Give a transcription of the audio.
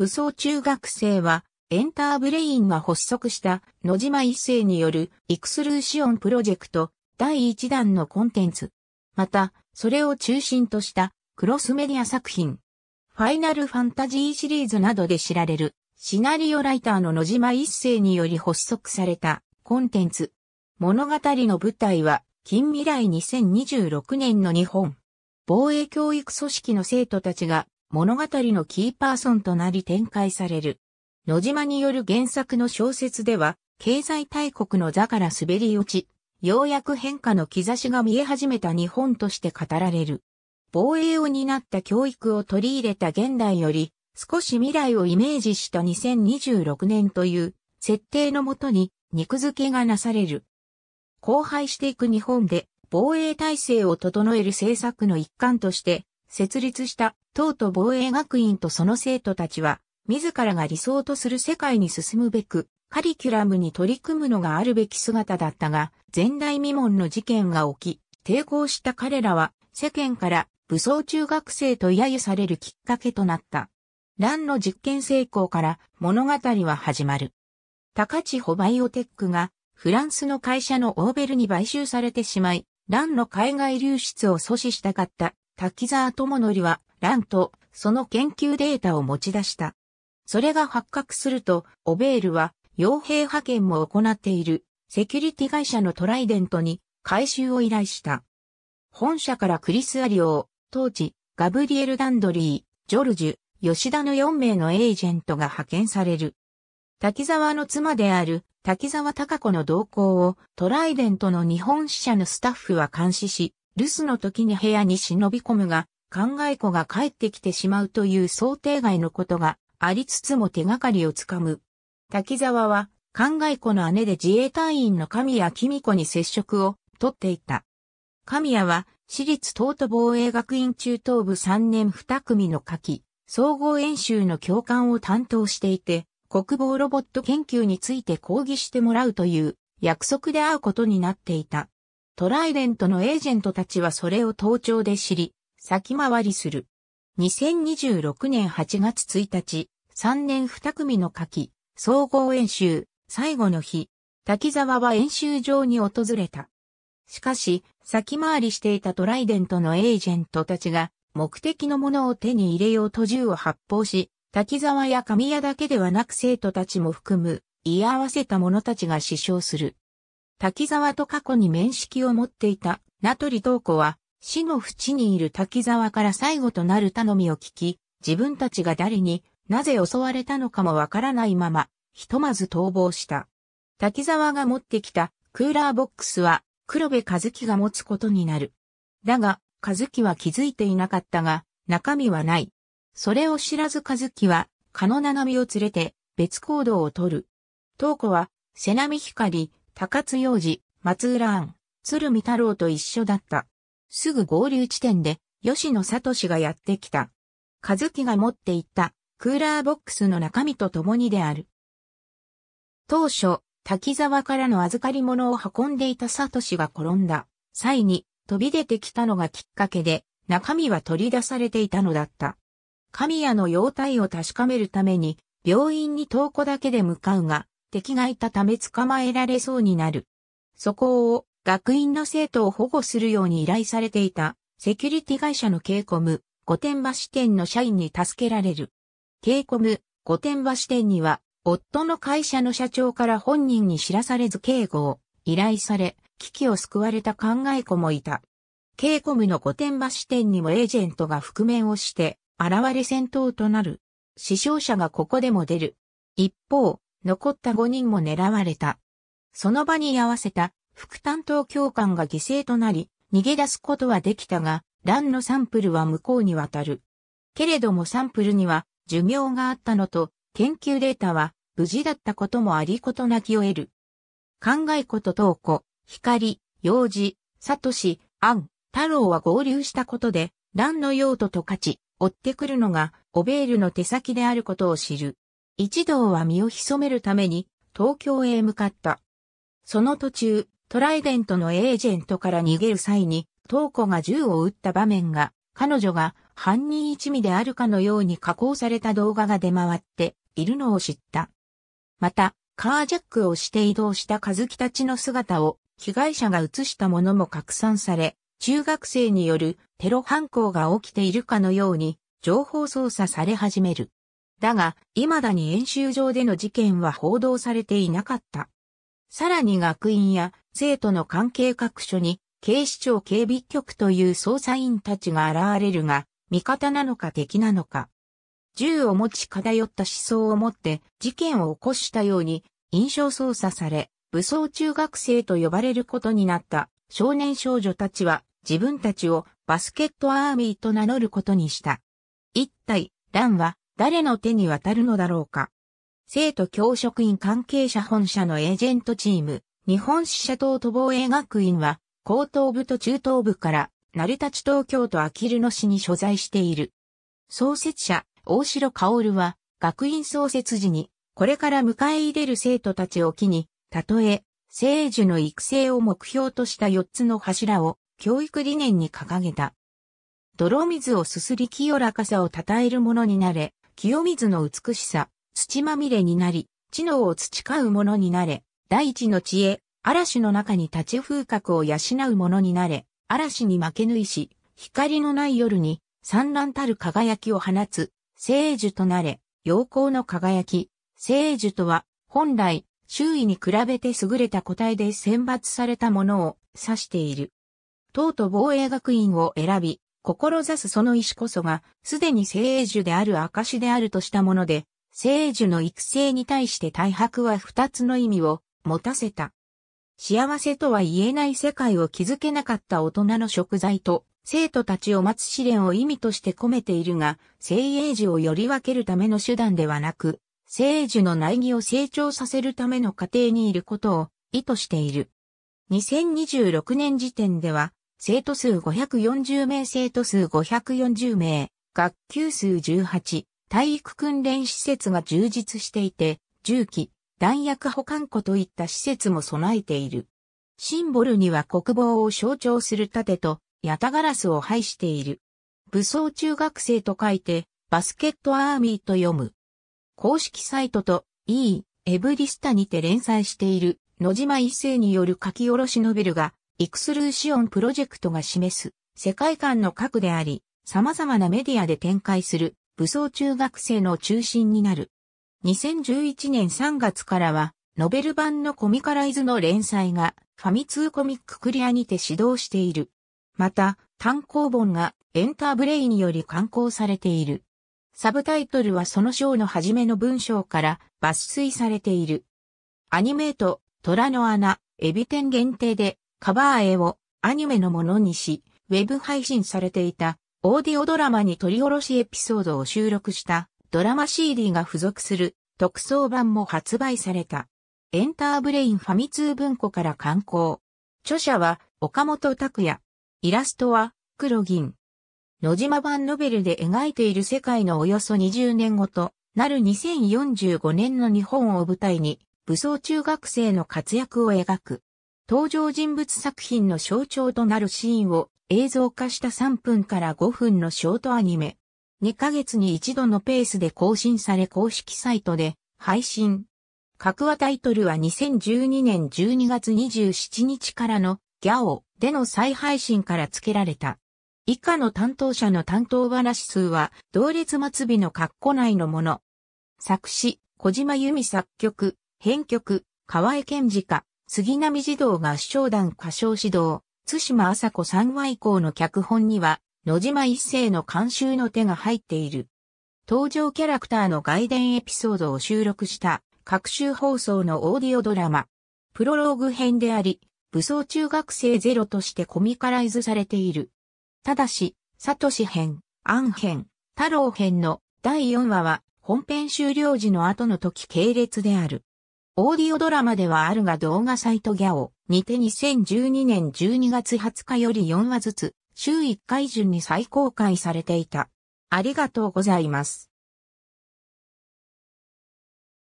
武装中学生は、エンターブレインが発足した野島一世によるイクスルーシオンプロジェクト第1弾のコンテンツ。また、それを中心としたクロスメディア作品。ファイナルファンタジーシリーズなどで知られるシナリオライターの野島一世により発足されたコンテンツ。物語の舞台は近未来2026年の日本。防衛教育組織の生徒たちが物語のキーパーソンとなり展開される。野島による原作の小説では、経済大国の座から滑り落ち、ようやく変化の兆しが見え始めた日本として語られる。防衛を担った教育を取り入れた現代より、少し未来をイメージした2026年という設定のもとに肉付けがなされる。荒廃していく日本で防衛体制を整える政策の一環として設立した党と防衛学院とその生徒たちは、自らが理想とする世界に進むべく、カリキュラムに取り組むのがあるべき姿だったが、前代未聞の事件が起き、抵抗した彼らは、世間から武装中学生と揶揄されるきっかけとなった。乱の実験成功から物語は始まる。高千穂バイオテックがフランスの会社のオーベルに買収されてしまい、乱の海外流出を阻止したかった滝沢智則はんとその研究データを持ち出した。それが発覚すると、オベールは傭兵派遣も行っているセキュリティ会社のトライデントに回収を依頼した。本社からクリス・アリオー、当時、ガブリエル・ダンドリー、ジョルジュ、吉田の4名のエージェントが派遣される。滝沢の妻である滝沢隆子の動向をトライデントの日本支社のスタッフは監視し、留守の時に部屋に忍び込むが、考え子が帰ってきてしまうという想定外のことがありつつも手がかりをつかむ。滝沢は考え子の姉で自衛隊員の神谷紀子に接触を取っていた。神谷は私立東都防衛学院中等部3年2組の夏季総合演習の教官を担当していて、国防ロボット研究について講義してもらうという約束で会うことになっていた。トライデントのエージェントたちはそれを盗聴で知り、先回りする。2026年8月1日、3年2組の夏季、総合演習、最後の日、滝沢は演習場に訪れた。しかし、先回りしていたトライデントのエージェントたちが、目的のものを手に入れようと銃を発砲し、滝沢や神谷だけではなく生徒たちも含む、居合わせた者たちが死傷する。滝沢と過去に面識を持っていた名取東子は、死の淵にいる滝沢から最後となる頼みを聞き、自分たちが誰に、なぜ襲われたのかもわからないまま、ひとまず逃亡した。滝沢が持ってきたクーラーボックスは黒部和樹が持つことになる。だが、和樹は気づいていなかったが、中身はない。それを知らず和樹は、カノナナミを連れて別行動をとる。東子は、瀬波光、高津洋二、松浦庵、鶴見太郎と一緒だった。すぐ合流地点で、吉野聡がやってきた。和樹が持っていた、クーラーボックスの中身と共にである。当初、滝沢からの預かり物を運んでいた聡が転んだ。際に、飛び出てきたのがきっかけで、中身は取り出されていたのだった。神谷の容態を確かめるために、病院に遠子だけで向かうが、敵がいたため捕まえられそうになる。そこを、学院の生徒を保護するように依頼されていた、セキュリティ会社の稽コム、御殿場支店の社員に助けられる。稽コム、御殿場支店には、夫の会社の社長から本人に知らされず警護を依頼され、危機を救われた考え子もいた。稽コムの御殿場支店にもエージェントが覆面をして、現れ戦闘となる。死傷者がここでも出る。一方、残った5人も狙われた。その場に居合わせた副担当教官が犠牲となり、逃げ出すことはできたが、乱のサンプルは向こうに渡る。けれどもサンプルには寿命があったのと、研究データは無事だったこともありことなきを得る。考えこと東子、光、幼児、サトシ、アン、太郎は合流したことで、乱の用途と価値、追ってくるのが、オベールの手先であることを知る。一同は身を潜めるために、東京へ向かった。その途中、トライデントのエージェントから逃げる際に、トーコが銃を撃った場面が、彼女が犯人一味であるかのように加工された動画が出回っているのを知った。また、カージャックをして移動したカズキたちの姿を被害者が映したものも拡散され、中学生によるテロ犯行が起きているかのように情報操作され始める。だが、未だに演習場での事件は報道されていなかった。さらに学院や生徒の関係各所に警視庁警備局という捜査員たちが現れるが、味方なのか敵なのか。銃を持ち偏った思想を持って事件を起こしたように印象操作され、武装中学生と呼ばれることになった少年少女たちは自分たちをバスケットアーミーと名乗ることにした。一体、ランは誰の手に渡るのだろうか。生徒教職員関係者本社のエージェントチーム、日本支社党都防衛学院は、高等部と中等部から、成立東京都あきる野市に所在している。創設者、大城薫は、学院創設時に、これから迎え入れる生徒たちを機に、たとえ、聖樹の育成を目標とした4つの柱を、教育理念に掲げた。泥水をすすり清らかさを称えるものになれ、清水の美しさ、土まみれになり、知能を培う者になれ、大地の知恵、嵐の中に立ち風格を養う者になれ、嵐に負けぬいし、光のない夜に、散乱たる輝きを放つ、聖樹となれ、陽光の輝き、聖樹とは、本来、周囲に比べて優れた個体で選抜されたものを指している。党と防衛学院を選び、志すその意志こそが、すでに聖樹である証であるとしたもので、聖樹の育成に対して大白は二つの意味を持たせた。幸せとは言えない世界を築けなかった大人の食材と生徒たちを待つ試練を意味として込めているが、精鋭樹をより分けるための手段ではなく、聖樹の苗木を成長させるための過程にいることを意図している。2026年時点では、生徒数540名、生徒数540名、学級数18、体育訓練施設が充実していて、銃器、弾薬保管庫といった施設も備えている。シンボルには国防を象徴する盾と、ヤタガラスを配している。武装中学生と書いて、バスケットアーミーと読む。公式サイトと E、エブリスタにて連載している野島一世による書き下ろしノベルが、イクスルーシオンプロジェクトが示す世界観の核であり、様々なメディアで展開する武装中学生の中心になる。2011年3月からは、ノベル版のコミカライズの連載が、ファミ通コミッククリアにて始動している。また、単行本がエンターブレイにより刊行されている。サブタイトルはその章の初めの文章から抜粋されている。アニメート、虎の穴、エビ天限定でカバー絵をアニメのものにし、ウェブ配信されていたオーディオドラマに取り下ろしエピソードを収録したドラマ CD が付属する特装版も発売された。エンターブレインファミ通文庫から刊行。著者は岡本拓也。イラストは黒銀。野島版ノベルで描いている世界のおよそ20年後となる2045年の日本を舞台に武装中学生の活躍を描く。登場人物作品の象徴となるシーンを映像化した3分から5分のショートアニメ。2ヶ月に一度のペースで更新され公式サイトで配信。各話タイトルは2012年12月27日からのギャオでの再配信から付けられた。以下の担当者の担当話数は同列末尾の括弧内のもの。作詞、小島由美作曲、編曲、河江健二か、杉並児童合唱団歌唱指導、津島麻子三話以降の脚本には、野島一世の監修の手が入っている。登場キャラクターの外伝エピソードを収録した各週放送のオーディオドラマ。プロローグ編であり、武装中学生ゼロとしてコミカライズされている。ただし、サトシ編、アン編、太郎編の第4話は本編終了時の後の時系列である。オーディオドラマではあるが動画サイトギャオにて2012年12月20日より4話ずつ週1回順に再公開されていた。ありがとうございます。